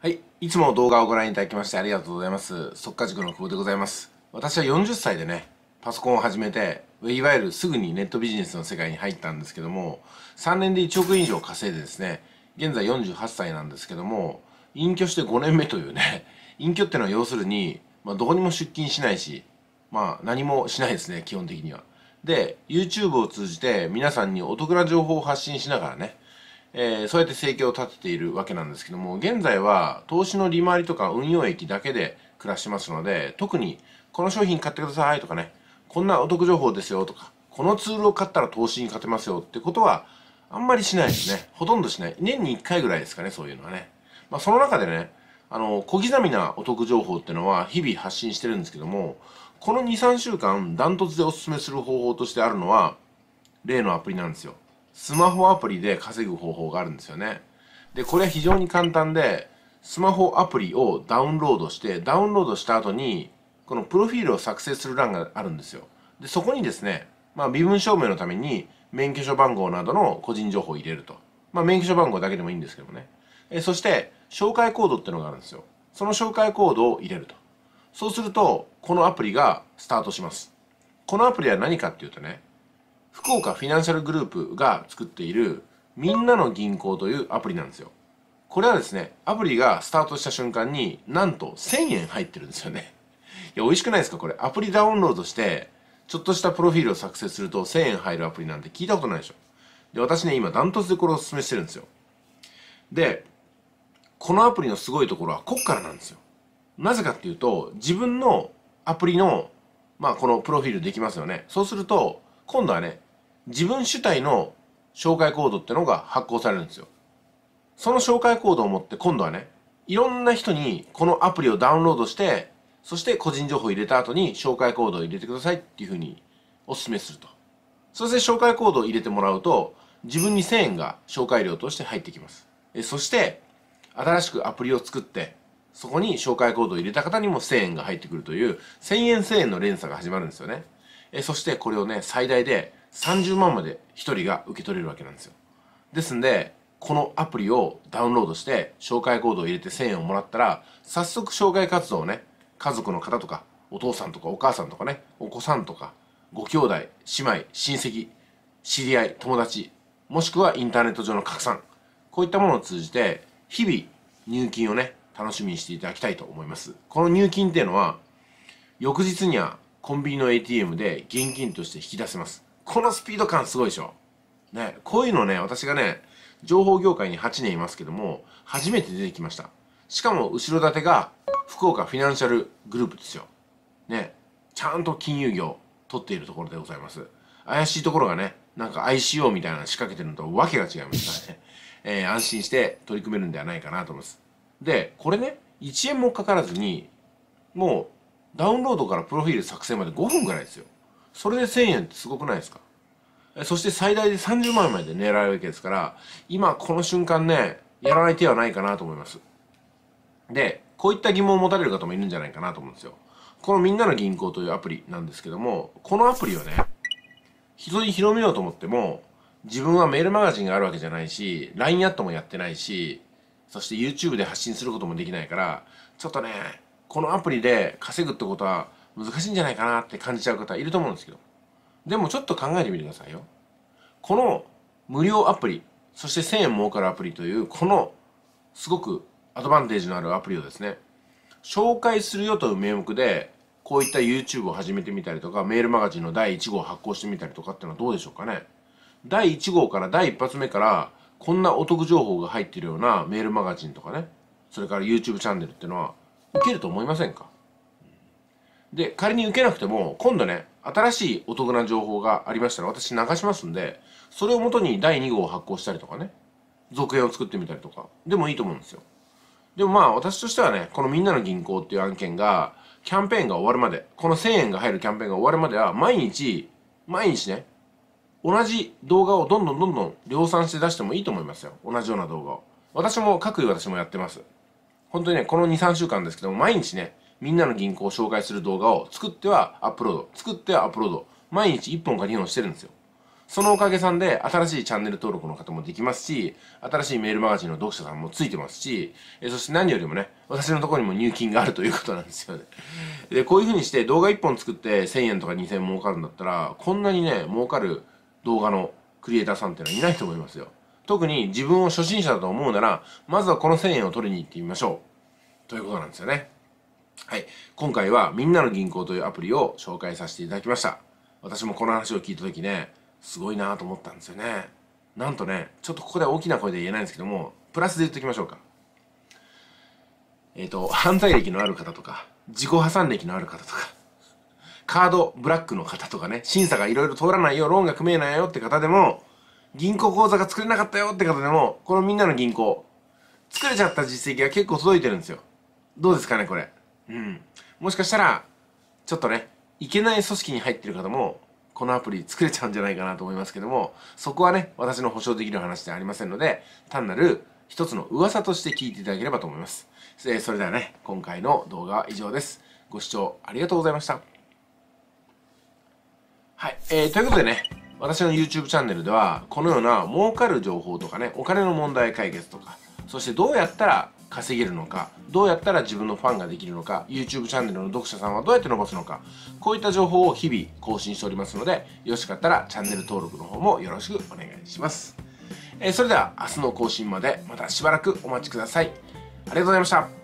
はい。いつも動画をご覧いただきましてありがとうございます。速稼塾の久保でございます。私は40歳でね、パソコンを始めて、いわゆるすぐにネットビジネスの世界に入ったんですけども、3年で1億円以上稼いでですね、現在48歳なんですけども、隠居して5年目というね、隠居ってのは要するに、まあ、どこにも出勤しないし、まあ何もしないですね、基本的には。で、YouTube を通じて皆さんにお得な情報を発信しながらね、えー、そうやって生計を立てているわけなんですけども現在は投資の利回りとか運用益だけで暮らしますので特にこの商品買ってくださいとかねこんなお得情報ですよとかこのツールを買ったら投資に勝てますよってことはあんまりしないですねほとんどしない年に1回ぐらいですかねそういうのはね、まあ、その中でねあの小刻みなお得情報っていうのは日々発信してるんですけどもこの23週間ダントツでおすすめする方法としてあるのは例のアプリなんですよスマホアプリで稼ぐ方法があるんですよねでこれは非常に簡単でスマホアプリをダウンロードしてダウンロードした後にこのプロフィールを作成する欄があるんですよでそこにですね、まあ、身分証明のために免許証番号などの個人情報を入れると、まあ、免許証番号だけでもいいんですけどねえそして紹介コードってのがあるんですよその紹介コードを入れるとそうするとこのアプリがスタートしますこのアプリは何かっていうとね福岡フィナンシャルグループが作っているみんなの銀行というアプリなんですよ。これはですね、アプリがスタートした瞬間になんと1000円入ってるんですよね。いや、美味しくないですかこれ。アプリダウンロードして、ちょっとしたプロフィールを作成すると1000円入るアプリなんて聞いたことないでしょ。で、私ね、今ダントツでこれをお勧めしてるんですよ。で、このアプリのすごいところはこっからなんですよ。なぜかっていうと、自分のアプリの、まあこのプロフィールできますよね。そうすると、今度はね、自分主体の紹介コードってのが発行されるんですよ。その紹介コードを持って今度はね、いろんな人にこのアプリをダウンロードして、そして個人情報を入れた後に紹介コードを入れてくださいっていうふうにお勧めすると。そして紹介コードを入れてもらうと、自分に1000円が紹介料として入ってきます。えそして、新しくアプリを作って、そこに紹介コードを入れた方にも1000円が入ってくるという、1000円1000円の連鎖が始まるんですよね。えそしてこれをね、最大で30万まで1人が受け取れるわけなんですよですんでこのアプリをダウンロードして紹介コードを入れて1000円をもらったら早速紹介活動をね家族の方とかお父さんとかお母さんとかねお子さんとかご兄弟姉妹親戚知り合い友達もしくはインターネット上の拡散こういったものを通じて日々入金をね楽しみにしていただきたいと思いますこの入金っていうのは翌日にはコンビニの ATM で現金として引き出せますこのスピード感すごいでしょ。ね、こういうのね、私がね、情報業界に8年いますけども、初めて出てきました。しかも、後ろ盾が、福岡フィナンシャルグループですよ。ね、ちゃんと金融業、取っているところでございます。怪しいところがね、なんか ICO みたいなの仕掛けてるのと訳が違いますからね。えー、安心して取り組めるんではないかなと思います。で、これね、1円もかからずに、もう、ダウンロードからプロフィール作成まで5分ぐらいですよ。それで1000円ってすごくないですかそして最大で30万円まで狙えるわけですから、今この瞬間ね、やらない手はないかなと思います。で、こういった疑問を持たれる方もいるんじゃないかなと思うんですよ。このみんなの銀行というアプリなんですけども、このアプリをね、人に広めようと思っても、自分はメールマガジンがあるわけじゃないし、LINE アットもやってないし、そして YouTube で発信することもできないから、ちょっとね、このアプリで稼ぐってことは難しいんじゃないかなって感じちゃう方いると思うんですけどでもちょっと考えてみてくださいよこの無料アプリそして1000円儲かるアプリというこのすごくアドバンテージのあるアプリをですね紹介するよという名目でこういった YouTube を始めてみたりとかメールマガジンの第1号を発行してみたりとかっていうのはどうでしょうかね第1号から第1発目からこんなお得情報が入ってるようなメールマガジンとかねそれから YouTube チャンネルっていうのは受けると思いませんかで、仮に受けなくても、今度ね、新しいお得な情報がありましたら私流しますんで、それをもとに第2号を発行したりとかね、続編を作ってみたりとか、でもいいと思うんですよ。でもまあ私としてはね、このみんなの銀行っていう案件が、キャンペーンが終わるまで、この1000円が入るキャンペーンが終わるまでは、毎日、毎日ね、同じ動画をどんどんどんどん量産して出してもいいと思いますよ。同じような動画を。私も、各位私もやってます。本当にね、この2、3週間ですけども、毎日ね、みんなの銀行を紹介する動画を作ってはアップロード、作ってはアップロード、毎日1本か2本してるんですよ。そのおかげさんで、新しいチャンネル登録の方もできますし、新しいメールマガジンの読者さんもついてますし、えそして何よりもね、私のところにも入金があるということなんですよね。で、こういうふうにして動画1本作って1000円とか2000円儲かるんだったら、こんなにね、儲かる動画のクリエイターさんっていうのはいないと思いますよ。特に自分を初心者だと思うなら、まずはこの1000円を取りに行ってみましょう。ということなんですよね。はい。今回はみんなの銀行というアプリを紹介させていただきました。私もこの話を聞いた時ね、すごいなと思ったんですよね。なんとね、ちょっとここで大きな声で言えないんですけども、プラスで言っときましょうか。えっ、ー、と、犯罪歴のある方とか、自己破産歴のある方とか、カードブラックの方とかね、審査がいろいろ通らないよ、ローンが組めないよって方でも、銀行口座が作れなかったよって方でも、このみんなの銀行、作れちゃった実績が結構届いてるんですよ。どうですかね、これ。うん。もしかしたら、ちょっとね、いけない組織に入ってる方も、このアプリ作れちゃうんじゃないかなと思いますけども、そこはね、私の保証できる話ではありませんので、単なる一つの噂として聞いていただければと思います。それではね、今回の動画は以上です。ご視聴ありがとうございました。はい。えー、ということでね、私の YouTube チャンネルでは、このような儲かる情報とかね、お金の問題解決とか、そしてどうやったら稼げるのかどうやったら自分のファンができるのか YouTube チャンネルの読者さんはどうやって伸ばすのかこういった情報を日々更新しておりますのでよろしかったらチャンネル登録の方もよろしくお願いします、えー、それでは明日の更新までまたしばらくお待ちくださいありがとうございました